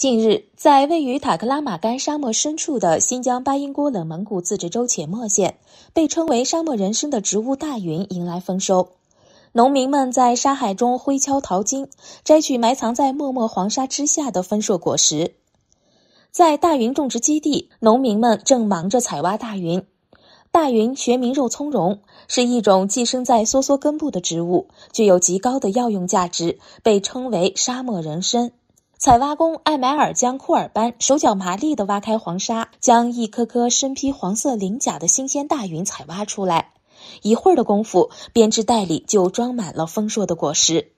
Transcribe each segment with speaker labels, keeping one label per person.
Speaker 1: 近日，在位于塔克拉玛干沙漠深处的新疆巴音郭楞蒙古自治州且末县，被称为“沙漠人参”的植物大云迎来丰收。农民们在沙海中挥锹淘金，摘取埋藏在默默黄沙之下的丰硕果实。在大云种植基地，农民们正忙着采挖大云。大云学名肉苁蓉，是一种寄生在梭梭根部的植物，具有极高的药用价值，被称为“沙漠人参”。采挖工艾买尔将库尔班手脚麻利地挖开黄沙，将一颗颗身披黄色鳞甲的新鲜大云采挖出来。一会儿的功夫，编织袋里就装满了丰硕的果实。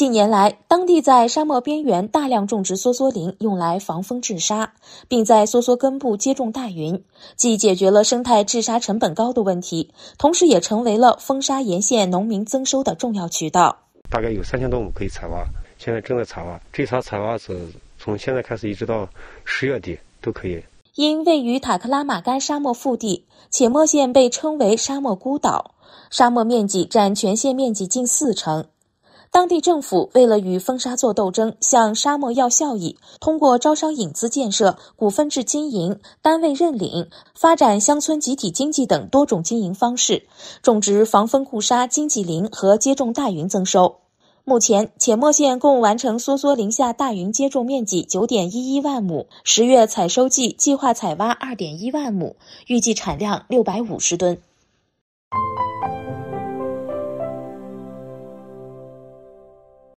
Speaker 1: 近年来，当地在沙漠边缘大量种植梭梭林，用来防风治沙，并在梭梭根部接种大云，既解决了生态治沙成本高的问题，同时也成为了风沙沿线农民增收的重要渠道。
Speaker 2: 大概有三千多亩可以采挖，现在正在采挖。这茬采挖是从现在开始一直到十月底都可以。
Speaker 1: 因位于塔克拉玛干沙漠腹地，且末县被称为沙漠孤岛，沙漠面积占全县面积近四成。当地政府为了与风沙作斗争，向沙漠要效益，通过招商引资建设、股份制经营、单位认领、发展乡村集体经济等多种经营方式，种植防风固沙经济林和接种大云增收。目前，且末县共完成梭梭林下大云接种面积九点一一万亩，十月采收季计划采挖二点一万亩，预计产量六百五十吨。